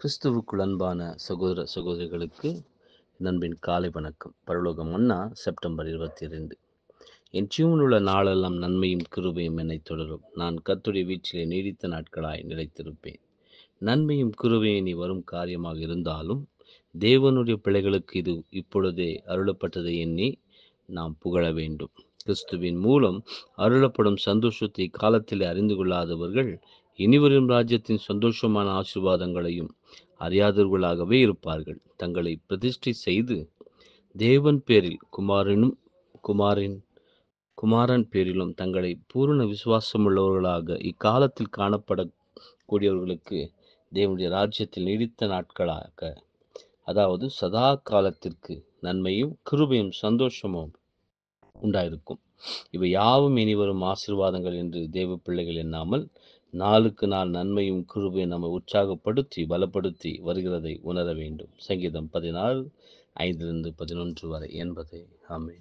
கிறிஸ்துவுக்குள் அன்பான சகோதர சகோதரிகளுக்கு நண்பின் காலை வணக்கம் பரலோகம் அண்ணா செப்டம்பர் இருபத்தி ரெண்டு என் ஜீவனுள்ள நாளெல்லாம் நன்மையும் கிருபையும் என்னை தொடரும் நான் கத்துடைய வீச்சிலே நீடித்த நாட்களாய் நிலைத்திருப்பேன் நன்மையும் கிருபையும் இனி வரும் காரியமாக இருந்தாலும் தேவனுடைய பிள்ளைகளுக்கு இது இப்பொழுதே அருளப்பட்டதை எண்ணி நாம் புகழ வேண்டும் கிறிஸ்துவின் மூலம் அருளப்படும் சந்தோஷத்தை காலத்தில் அறிந்து கொள்ளாதவர்கள் இனிவரும் ராஜ்யத்தின் சந்தோஷமான ஆசிர்வாதங்களையும் அறியாதவர்களாகவே இருப்பார்கள் தங்களை பிரதிஷ்டை செய்து தேவன் பேரில் குமாரனும் குமாரின் குமாரன் பேரிலும் தங்களை பூரண விசுவாசம் உள்ளவர்களாக இக்காலத்தில் காணப்படக்கூடியவர்களுக்கு தேவனுடைய ராஜ்யத்தில் நீடித்த நாட்களாக அதாவது சதா காலத்திற்கு நன்மையும் கிருபையும் சந்தோஷமும் உண்டாயிருக்கும் இவை யாவும் இனிவரும் ஆசீர்வாதங்கள் ஆசிர்வாதங்கள் என்று தேவ பிள்ளைகள் எண்ணாமல் நாளுக்கு நாள் நன்மையும் கிருபை நம்மை உற்சாகப்படுத்தி பலப்படுத்தி வருகிறதை உணர வேண்டும் சங்கீதம் பதினாறு ஐந்திலிருந்து பதினொன்று வரை என்பதை அமை